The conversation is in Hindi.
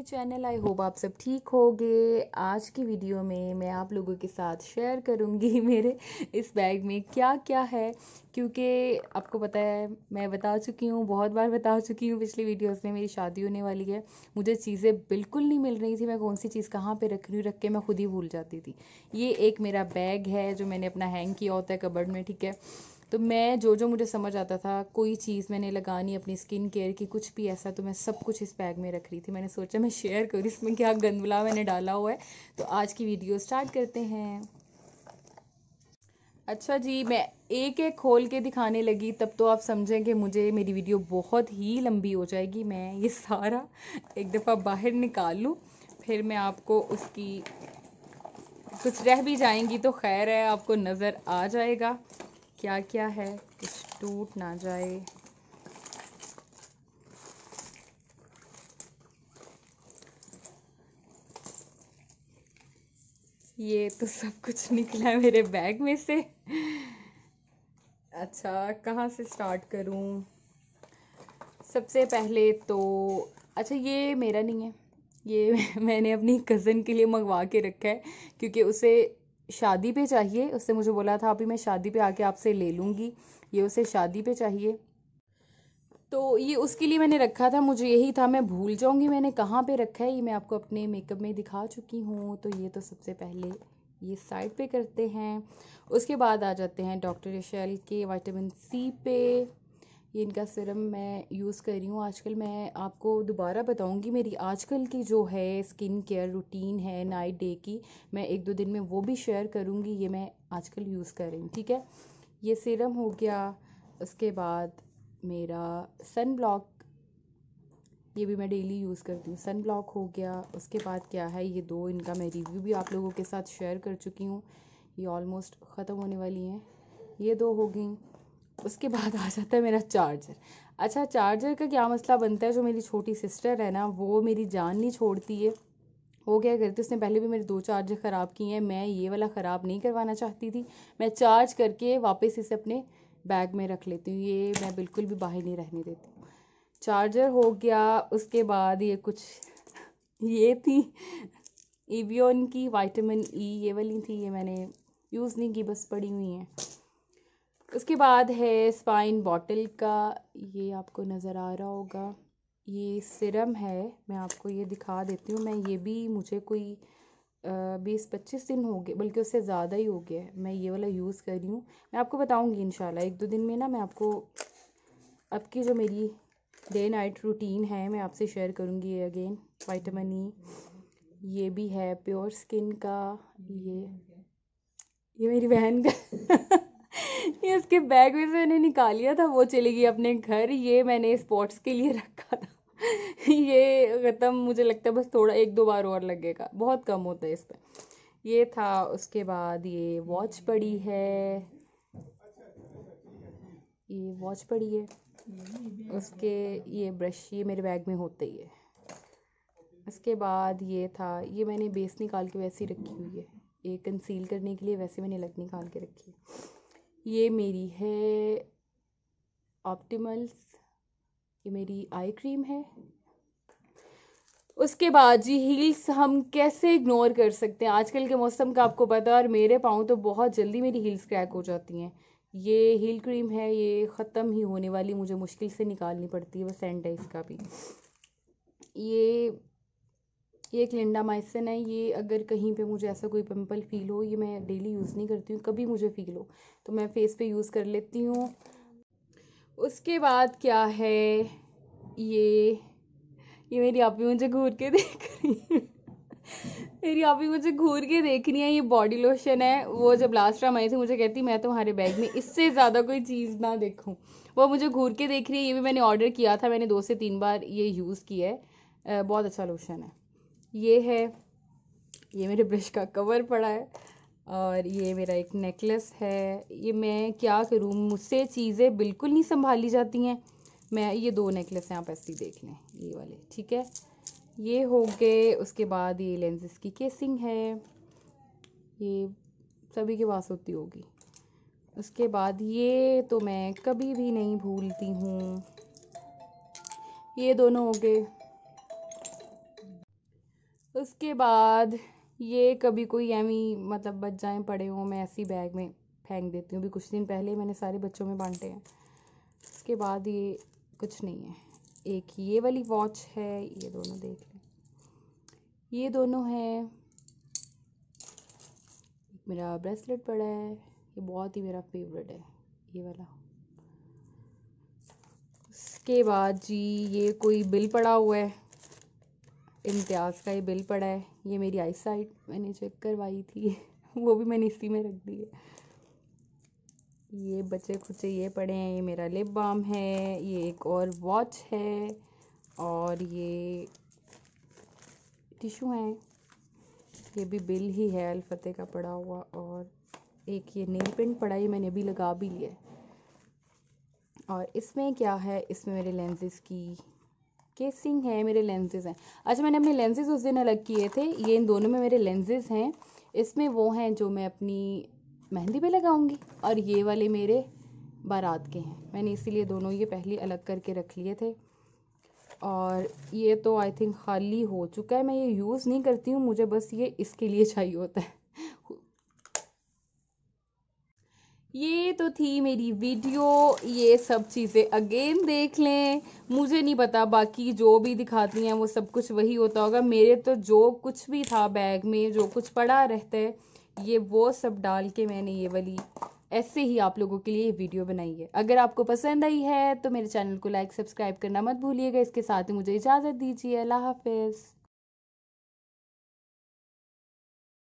मेरी चैनल आई होप आप सब ठीक होगे आज की वीडियो में मैं आप लोगों के साथ शेयर करूंगी मेरे इस बैग में क्या क्या है क्योंकि आपको पता है मैं बता चुकी हूँ बहुत बार बता चुकी हूँ पिछली वीडियोस में मेरी शादी होने वाली है मुझे चीज़ें बिल्कुल नहीं मिल रही थी मैं कौन सी चीज़ कहाँ पे रख रही हूँ रख के मैं खुद ही भूल जाती थी ये एक मेरा बैग है जो मैंने अपना हैंग किया होता है कबर्ड में ठीक है तो मैं जो जो मुझे समझ आता था कोई चीज़ मैंने लगानी अपनी स्किन केयर की कुछ भी ऐसा तो मैं सब कुछ इस बैग में रख रही थी मैंने सोचा मैं शेयर करूँ इसमें क्या गंदला मैंने डाला हुआ है तो आज की वीडियो स्टार्ट करते हैं अच्छा जी मैं एक एक खोल के दिखाने लगी तब तो आप समझें कि मुझे मेरी वीडियो बहुत ही लंबी हो जाएगी मैं ये सारा एक दफ़ा बाहर निकाल लूँ फिर मैं आपको उसकी कुछ रह भी जाएंगी तो खैर है आपको नज़र आ जाएगा क्या क्या है कुछ टूट ना जाए ये तो सब कुछ निकला मेरे बैग में से अच्छा कहाँ से स्टार्ट करूँ सबसे पहले तो अच्छा ये मेरा नहीं है ये मैंने अपनी कज़न के लिए मंगवा के रखा है क्योंकि उसे शादी पे चाहिए उससे मुझे बोला था अभी मैं शादी पे आके आपसे ले लूँगी ये उसे शादी पे चाहिए तो ये उसके लिए मैंने रखा था मुझे यही था मैं भूल जाऊँगी मैंने कहाँ पे रखा है ये मैं आपको अपने मेकअप में दिखा चुकी हूँ तो ये तो सबसे पहले ये साइड पे करते हैं उसके बाद आ जाते हैं डॉक्टर रिशेल के वाइटामिन सी पे ये इनका सिरम मैं यूज़ कर रही हूँ आजकल मैं आपको दोबारा बताऊँगी मेरी आजकल की जो है स्किन केयर रूटीन है नाइट डे की मैं एक दो दिन में वो भी शेयर करूँगी ये मैं आजकल यूज़ कर रही हूँ ठीक है ये सिरम हो गया उसके बाद मेरा सन ब्लॉक ये भी मैं डेली यूज़ करती हूँ सन ब्लॉक हो गया उसके बाद क्या है ये दो इनका मैं रिव्यू भी आप लोगों के साथ शेयर कर चुकी हूँ ये ऑलमोस्ट ख़त्म होने वाली हैं ये दो हो गई उसके बाद आ जाता है मेरा चार्जर अच्छा चार्जर का क्या मसला बनता है जो मेरी छोटी सिस्टर है ना वो मेरी जान नहीं छोड़ती है वो क्या करती उसने पहले भी मेरे दो चार्जर ख़राब किए हैं मैं ये वाला ख़राब नहीं करवाना चाहती थी मैं चार्ज करके वापस इसे अपने बैग में रख लेती हूँ ये मैं बिल्कुल भी बाहर नहीं रहने देती चार्जर हो गया उसके बाद ये कुछ ये थी ईवियन की वाइटामिन ई e ये वाली थी ये मैंने यूज़ नहीं की बस पड़ी हुई हैं उसके बाद है स्पाइन बॉटल का ये आपको नज़र आ रहा होगा ये सिरम है मैं आपको ये दिखा देती हूँ मैं ये भी मुझे कोई बीस पच्चीस दिन हो गए बल्कि उससे ज़्यादा ही हो गया है मैं ये वाला यूज़ कर रही हूँ मैं आपको बताऊँगी इन एक दो दिन में ना मैं आपको अब की जो मेरी डे नाइट रूटीन है मैं आपसे शेयर करूँगी अगेन वाइटामिन ई ये भी है प्योर स्किन का ये ये मेरी बहन का ये इसके बैग में से मैंने निकाल लिया था वो चली गई अपने घर ये मैंने स्पोर्ट्स के लिए रखा था ये ख़त्म मुझे लगता है बस थोड़ा एक दो बार और लगेगा बहुत कम होता है इस पर ये था उसके बाद ये वॉच पड़ी है ये वॉच पड़ी है उसके ये ब्रश ये मेरे बैग में होते ही है उसके बाद ये था ये मैंने बेस निकाल के वैसे ही रखी हुई है ये कंसील करने के लिए वैसे मैंने लग निकाल के रखी है ये मेरी है ऑप्टिमल्स ये मेरी आई क्रीम है उसके बाद जी हील्स हम कैसे इग्नोर कर सकते हैं आजकल के मौसम का आपको पता और मेरे पाँव तो बहुत जल्दी मेरी हील्स क्रैक हो जाती हैं ये हील क्रीम है ये ख़त्म ही होने वाली मुझे मुश्किल से निकालनी पड़ती है वो सैनिटाइज का भी ये ये एक लिंडामाइसिन है ये अगर कहीं पे मुझे ऐसा कोई पिंपल फील हो ये मैं डेली यूज़ नहीं करती हूँ कभी मुझे फील हो तो मैं फेस पे यूज़ कर लेती हूँ उसके बाद क्या है ये ये मेरी आप मुझे घूर के देख रही है मेरी आप ही मुझे घूर के देख रही है ये बॉडी लोशन है वो जब लास्ट टाइम आई थी मुझे कहती मैं तुम्हारे बैग में इससे ज़्यादा कोई चीज़ ना देखूँ वो मुझे घूर के देख रही है ये भी मैंने ऑर्डर किया था मैंने दो से तीन बार ये यूज़ किया है बहुत अच्छा लोशन है ये है ये मेरे ब्रश का कवर पड़ा है और ये मेरा एक नेकलेस है ये मैं क्या करूँ मुझसे चीज़ें बिल्कुल नहीं संभाली जाती हैं मैं ये दो नेकलेस हैं आप ऐसे ही देख लें ये वाले ठीक है ये हो गए उसके बाद ये लेंसेज की केसिंग है ये सभी के पास होती होगी उसके बाद ये तो मैं कभी भी नहीं भूलती हूँ ये दोनों हो गए उसके बाद ये कभी कोई एमी मतलब बच जाए पड़े हों मैं ऐसी बैग में फेंक देती हूँ अभी कुछ दिन पहले मैंने सारे बच्चों में बांटे हैं उसके बाद ये कुछ नहीं है एक ये वाली वॉच है ये दोनों देख लें ये दोनों हैं मेरा ब्रेसलेट पड़ा है ये बहुत ही मेरा फेवरेट है ये वाला उसके बाद जी ये कोई बिल पड़ा हुआ है इम्तियाज़ का ये बिल पड़ा है ये मेरी आई साइट मैंने चेक करवाई थी वो भी मैंने इसी में रख दी है ये बचे खुचे ये पड़े हैं ये मेरा लिप बाम है ये एक और वॉच है और ये टिशू हैं ये भी बिल ही है अलफते का पड़ा हुआ और एक ये नेल पेंट पड़ा ये मैंने अभी लगा भी लिया और इसमें क्या है इसमें मेरे लेंसेज की केसिंग है मेरे लेंसेज हैं अच्छा मैंने अपने लेंसेज उस दिन अलग किए थे ये इन दोनों में मेरे लेंसेज हैं इसमें वो हैं जो मैं अपनी मेहंदी पे लगाऊंगी और ये वाले मेरे बारात के हैं मैंने इसीलिए दोनों ये पहले अलग करके रख लिए थे और ये तो आई थिंक खाली हो चुका है मैं ये यूज़ नहीं करती हूँ मुझे बस ये इसके लिए चाहिए होता है ये तो थी मेरी वीडियो ये सब चीज़ें अगेन देख लें मुझे नहीं पता बाकी जो भी दिखाती हैं वो सब कुछ वही होता होगा मेरे तो जो कुछ भी था बैग में जो कुछ पड़ा रहता है ये वो सब डाल के मैंने ये वाली ऐसे ही आप लोगों के लिए वीडियो बनाई है अगर आपको पसंद आई है तो मेरे चैनल को लाइक सब्सक्राइब करना मत भूलिएगा इसके साथ ही मुझे इजाज़त दीजिए अल्लाह हाफिज़